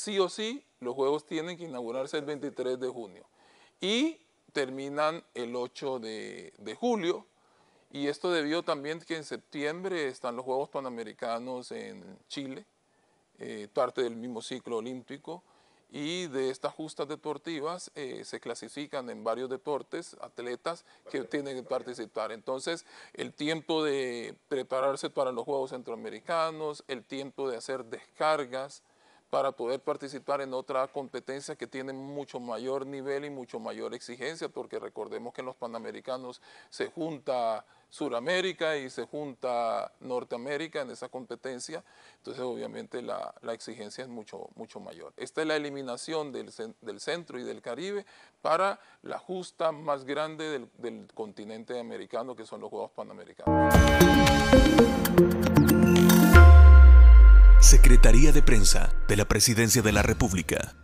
sí o sí, los Juegos tienen que inaugurarse el 23 de junio y terminan el 8 de, julio. Y esto debió también que en septiembre están los Juegos Panamericanos en Chile, eh, parte del mismo ciclo olímpico, y de estas justas deportivas eh, se clasifican en varios deportes atletas que tienen que participar. Entonces, el tiempo de prepararse para los Juegos Centroamericanos, el tiempo de hacer descargas, para poder participar en otra competencia que tiene mucho mayor nivel y mucho mayor exigencia, porque recordemos que en los Panamericanos se junta Suramérica y se junta Norteamérica en esa competencia, entonces obviamente la, exigencia es mucho, mucho mayor. Esta es la eliminación del, centro y del Caribe para la justa más grande del continente americano, que son los Juegos Panamericanos. Secretaría de Prensa de la Presidencia de la República.